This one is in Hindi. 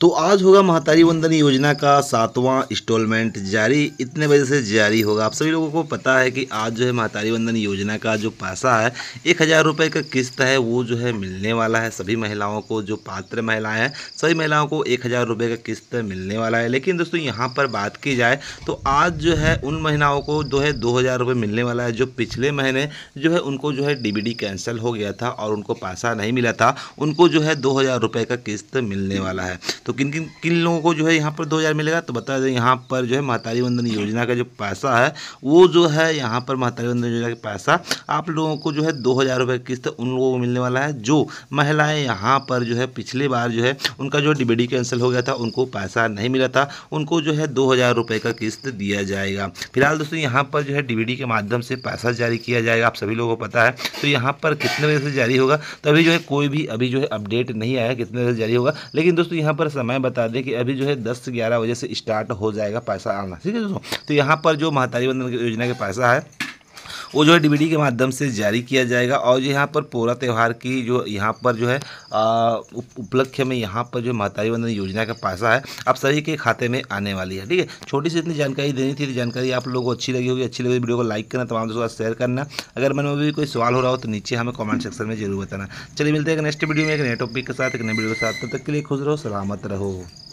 तो आज होगा महातारी वंदन योजना का सातवां इंस्टॉलमेंट जारी इतने बजे से जारी होगा आप सभी लोगों को पता है कि आज जो है महातारी वंदन योजना का जो पैसा है एक हज़ार रुपये का किस्त है वो जो है मिलने वाला है सभी महिलाओं को जो पात्र महिलाएं हैं सभी महिलाओं को एक हज़ार रुपये का किस्त मिलने वाला है लेकिन दोस्तों यहाँ पर बात की जाए तो आज जो है उन महिलाओं को जो है दो हज़ार रुपये मिलने वाला है जो पिछले महीने जो है उनको जो है डी कैंसिल हो गया था और उनको पैसा नहीं मिला था उनको जो है दो हज़ार रुपये का किस्त मिलने वाला है तो तो किन किन किन लोगों को जो है यहाँ पर दो हज़ार मिलेगा तो बता दें यहाँ पर जो है महतारी वंदन योजना का जो पैसा है वो जो है यहाँ पर महतारी वंदन योजना का पैसा आप लोगों को जो है दो हज़ार रुपये किस्त उन लोगों को मिलने वाला है जो महिलाएँ यहाँ पर जो है पिछले बार जो है उनका जो डिबेडी कैंसिल हो गया था उनको पैसा नहीं मिला था उनको जो है दो हज़ार रुपये का किस्त दिया जाएगा फिलहाल दोस्तों यहाँ पर जो है डी के माध्यम से पैसा जारी किया जाएगा आप सभी लोगों को पता है तो यहाँ पर कितने बजे से जारी होगा तो अभी जो है कोई भी अभी जो है अपडेट नहीं आया कितने बजे से जारी होगा लेकिन दोस्तों यहाँ पर समय बता दें कि अभी जो है दस से ग्यारह बजे से स्टार्ट हो जाएगा पैसा आना ठीक है दोस्तों तो यहाँ पर जो महातारी बंधन योजना का पैसा है वो जो है डीवीडी के माध्यम से जारी किया जाएगा और जो यहाँ पर पूरा त्यौहार की जो यहाँ पर जो है उपलक्ष्य में यहाँ पर जो महातारी वंदन योजना का पैसा है आप सभी के खाते में आने वाली है ठीक है छोटी सी इतनी जानकारी देनी थी तो जानकारी आप लोगों को अच्छी लगी होगी अच्छी लगी वीडियो को लाइक करना तमाम दोस्तों शेयर करना अगर मन में भी कोई सवाल हो रहा हो तो नीचे हमें कॉमेंट सेक्शन में जरूर बताना चलिए मिलते हैं नेक्स्ट वीडियो में एक नए टॉपिक के साथ एक नए वीडियो के साथ तब तक के लिए खुश रहो सलामत रहो